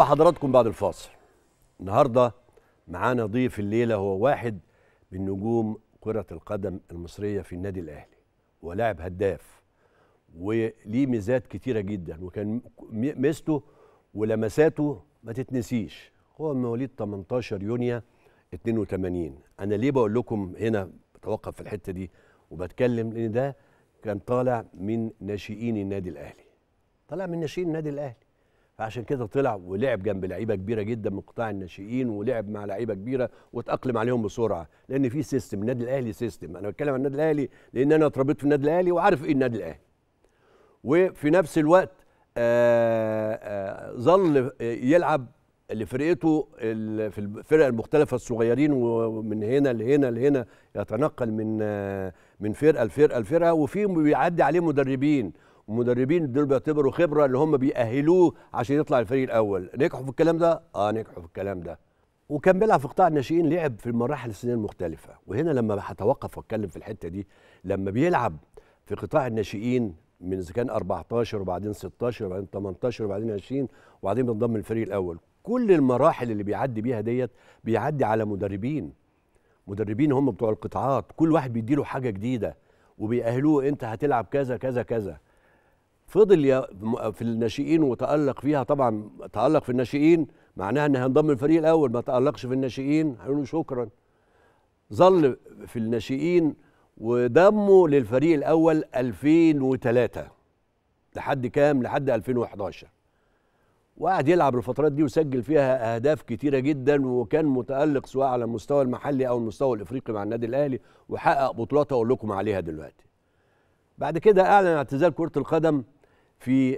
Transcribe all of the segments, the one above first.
بحضراتكم بعد الفاصل النهارده معانا ضيف الليله هو واحد من نجوم كره القدم المصريه في النادي الاهلي ولاعب هداف وليه ميزات كتيره جدا وكان ميزته ولمساته ما تتنسيش هو مواليد 18 يونيو 82 انا ليه بقول لكم هنا بتوقف في الحته دي وبتكلم لان ده كان طالع من ناشئين النادي الاهلي طالع من ناشئين النادي الاهلي فعشان كده طلع ولعب جنب لعيبه كبيره جدا من قطاع الناشئين ولعب مع لعيبه كبيره واتاقلم عليهم بسرعه لان في سيستم النادي الاهلي سيستم انا بتكلم عن النادي الاهلي لان انا اتربيت في النادي الاهلي وعارف ايه النادي الاهلي وفي نفس الوقت آه، آه، ظل آه، يلعب لفرقته في الفرق المختلفه الصغيرين ومن هنا لهنا لهنا يتنقل من من فرقه لفرقه لفرقه وفي بيعدي عليه مدربين المدربين دول بيعتبروا خبره اللي هم بيأهلوه عشان يطلع الفريق الاول نجحوا في الكلام ده اه نجحوا في الكلام ده وكان بيلعب في قطاع الناشئين لعب في المراحل السنيه المختلفه وهنا لما هتوقف واتكلم في الحته دي لما بيلعب في قطاع الناشئين من اذا كان 14 وبعدين 16 وبعدين 18 وبعدين 20 وبعدين بينضم للفريق الاول كل المراحل اللي بيعدي بيها ديت بيعدي على مدربين مدربين هم بتوع القطاعات كل واحد بيديله حاجه جديده وبيأهلوه انت هتلعب كذا كذا كذا فضل في الناشئين وتالق فيها طبعا تالق في الناشئين معناها ان هينضم الفريق الاول ما تالقش في الناشئين هيقولوا شكرا ظل في الناشئين وضمه للفريق الاول 2003 لحد كام لحد 2011 وقعد يلعب الفترات دي وسجل فيها اهداف كتيره جدا وكان متالق سواء على المستوى المحلي او المستوى الافريقي مع النادي الاهلي وحقق بطولات اقول لكم عليها دلوقتي بعد كده اعلن اعتزال كره القدم في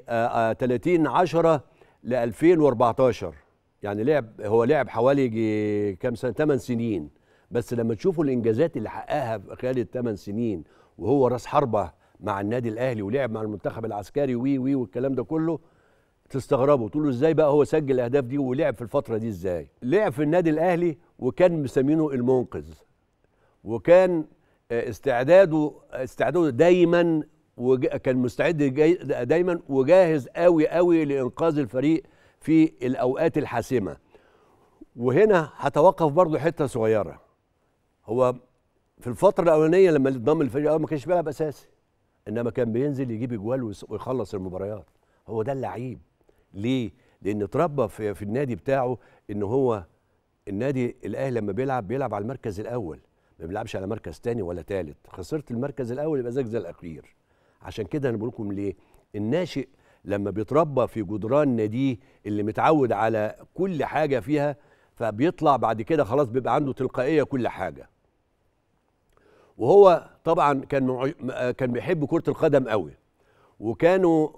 30 آه، 10 آه، ل 2014 يعني لعب هو لعب حوالي كام سنه 8 سنين بس لما تشوفوا الانجازات اللي حققها في خلال الثمان سنين وهو راس حربه مع النادي الاهلي ولعب مع المنتخب العسكري وي وي والكلام ده كله تستغربوا تقولوا ازاي بقى هو سجل الاهداف دي ولعب في الفتره دي ازاي لعب في النادي الاهلي وكان مسمينه المنقذ وكان آه، استعداده استعداده دايما وكان مستعد دايما وجاهز قوي قوي لانقاذ الفريق في الاوقات الحاسمه وهنا هتوقف برضه حته صغيره هو في الفتره الاولانيه لما انضم الفريق الاول ما كانش بيلعب اساسي انما كان بينزل يجيب اجوال ويخلص المباريات هو ده اللعيب ليه لان اتربى في, في النادي بتاعه ان هو النادي الاهلي لما بيلعب بيلعب على المركز الاول ما بيلعبش على مركز تاني ولا تالت خسرت المركز الاول يبقى زيك زي الاخير عشان كده انا بقول لكم ليه الناشئ لما بيتربى في جدران ناديه اللي متعود على كل حاجه فيها فبيطلع بعد كده خلاص بيبقى عنده تلقائيه كل حاجه وهو طبعا كان كان بيحب كره القدم قوي وكانوا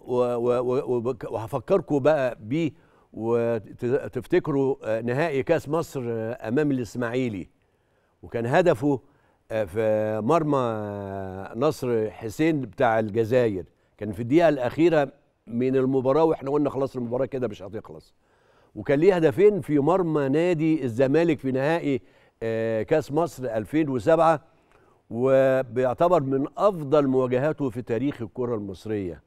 وهفكركم بقى بيه وتفتكروا نهائي كاس مصر امام الاسماعيلي وكان هدفه في مرمى نصر حسين بتاع الجزائر كان في الدقيقه الاخيره من المباراه واحنا قلنا خلاص المباراه كده مش هتخلص وكان ليه هدفين في مرمى نادي الزمالك في نهائي آه، كاس مصر 2007 وبيعتبر من افضل مواجهاته في تاريخ الكره المصريه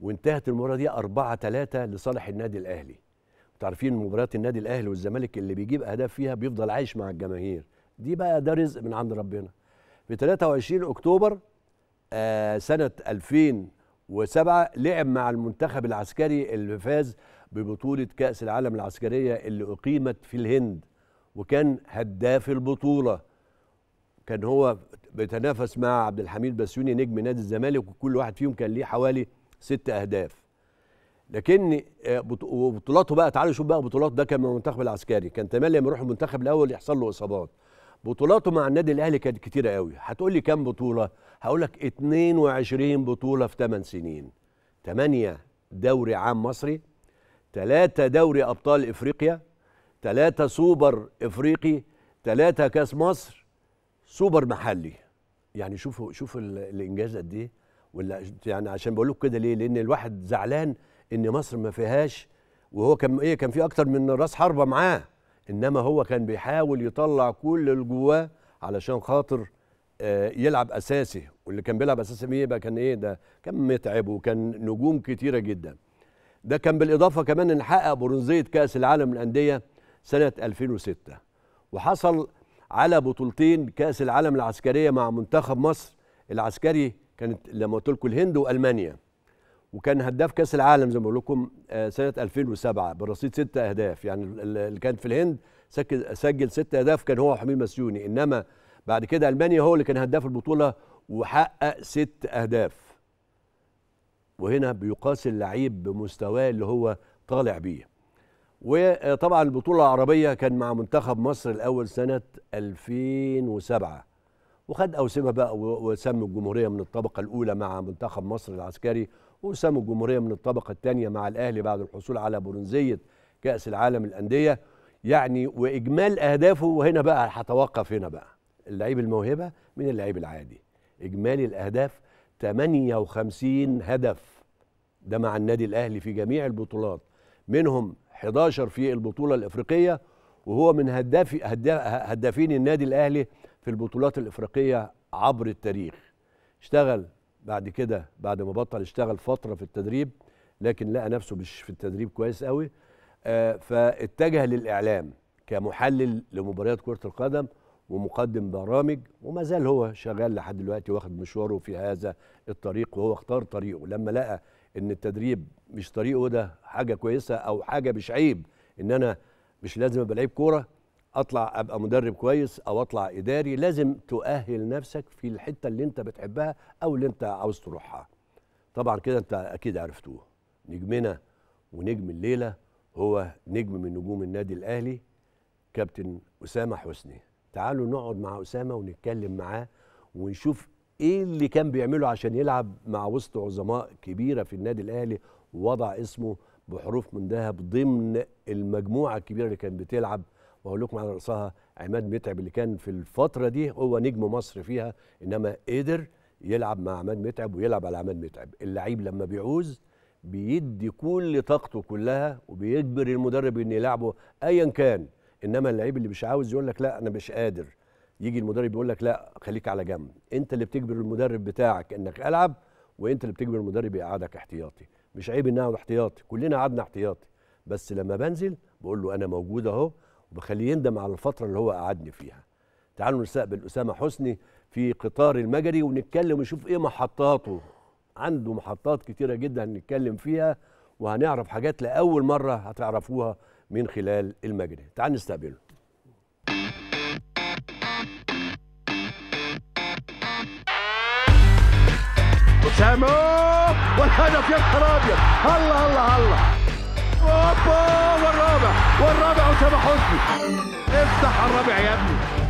وانتهت المباراه دي 4 3 لصالح النادي الاهلي تعرفين مباريات النادي الاهلي والزمالك اللي بيجيب اهداف فيها بيفضل عايش مع الجماهير دي بقى ده رزق من عند ربنا في 23 اكتوبر آه سنه 2007 لعب مع المنتخب العسكري اللي فاز ببطوله كاس العالم العسكريه اللي اقيمت في الهند وكان هداف البطوله كان هو بيتنافس مع عبد الحميد بسيوني نجم نادي الزمالك وكل واحد فيهم كان ليه حوالي ست اهداف لكن آه، بطولاته بقى تعالوا شوف بقى بطولات ده كان من المنتخب العسكري كان تمام لما يروح المنتخب الاول يحصل له اصابات بطولاته مع النادي الاهلي كانت كتيره قوي هتقول لي كام بطوله هقول لك 22 بطوله في 8 سنين 8 دوري عام مصري 3 دوري ابطال افريقيا 3 سوبر افريقي 3 كاس مصر سوبر محلي يعني شوفوا شوف الانجاز قد ايه ولا يعني عشان بقول لكم كده ليه لان الواحد زعلان ان مصر ما فيهاش وهو كان ايه كان في اكتر من راس حربه معاه انما هو كان بيحاول يطلع كل اللي جواه علشان خاطر آه، يلعب اساسي واللي كان بيلعب اساسي ايه بقى كان ايه ده كان متعب وكان نجوم كتيره جدا ده كان بالاضافه كمان ان حقق برونزيه كاس العالم للانديه سنه 2006 وحصل على بطولتين كاس العالم العسكريه مع منتخب مصر العسكري كانت لما قلت لكم الهند والمانيا وكان هداف كاس العالم زي ما بقول لكم آه، سنه 2007 برصيد ست اهداف يعني اللي كان في الهند سجل ست اهداف كان هو وحميد مسيوني انما بعد كده المانيا هو اللي كان هداف البطوله وحقق ست اهداف وهنا بيقاس اللعيب بمستواه اللي هو طالع بيه وطبعا البطوله العربيه كان مع منتخب مصر الاول سنه 2007 وخد اوسمه بقى وسم الجمهوريه من الطبقه الاولى مع منتخب مصر العسكري وسام الجمهوريه من الطبقه الثانيه مع الاهلي بعد الحصول على برونزيه كاس العالم الانديه يعني واجمال اهدافه وهنا بقى هتوقف هنا بقى اللعيب الموهبه من اللعيب العادي اجمالي الاهداف 58 هدف ده مع النادي الاهلي في جميع البطولات منهم 11 في البطوله الافريقيه وهو من هداف هدافين النادي الاهلي في البطولات الافريقيه عبر التاريخ اشتغل بعد كده بعد ما بطل اشتغل فتره في التدريب لكن لقى نفسه مش في التدريب كويس قوي آه، فاتجه للاعلام كمحلل لمباريات كره القدم ومقدم برامج وما زال هو شغال لحد دلوقتي واخد مشواره في هذا الطريق وهو اختار طريقه لما لقى ان التدريب مش طريقه ده حاجه كويسه او حاجه مش عيب ان انا مش لازم ابقى لعيب كوره اطلع ابقى مدرب كويس او اطلع اداري لازم تؤهل نفسك في الحته اللي انت بتحبها او اللي انت عاوز تروحها طبعا كده انت اكيد عرفتوه نجمنا ونجم الليله هو نجم من نجوم النادي الاهلي كابتن اسامه حسني تعالوا نقعد مع اسامه ونتكلم معاه ونشوف ايه اللي كان بيعمله عشان يلعب مع وسط عظماء كبيره في النادي الاهلي ووضع اسمه بحروف من ذهب ضمن المجموعه الكبيره اللي كانت بتلعب واقول لكم على راسها عماد متعب اللي كان في الفتره دي هو نجم مصر فيها انما قدر يلعب مع عماد متعب ويلعب على عماد متعب اللعيب لما بيعوز بيدي كل طاقته كلها وبيجبر المدرب ان يلعبه ايا كان انما اللعيب اللي مش عاوز يقول لك لا انا مش قادر يجي المدرب يقول لك لا خليك على جنب انت اللي بتجبر المدرب بتاعك انك العب وانت اللي بتجبر المدرب يقعدك احتياطي مش عيب ان اقعد احتياطي كلنا قعدنا احتياطي بس لما بنزل بقول له انا موجود اهو بخليه يندم على الفتره اللي هو قعدني فيها تعالوا نستقبل اسامه حسني في قطار المجري ونتكلم ونشوف ايه محطاته عنده محطات كتيره جدا هنتكلم فيها وهنعرف حاجات لاول مره هتعرفوها من خلال المجري تعالوا نستقبله اسامه والهدف يا ابيض الله الله الله اوبا والراجل والرابع أسامة حسني افتح الرابع يا ابني